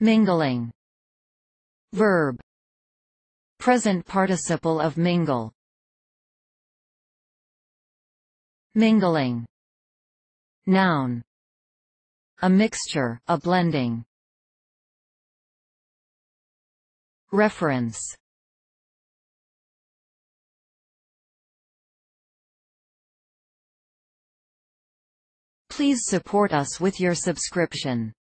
Mingling Verb Present participle of mingle Mingling Noun A mixture, a blending Reference Please support us with your subscription.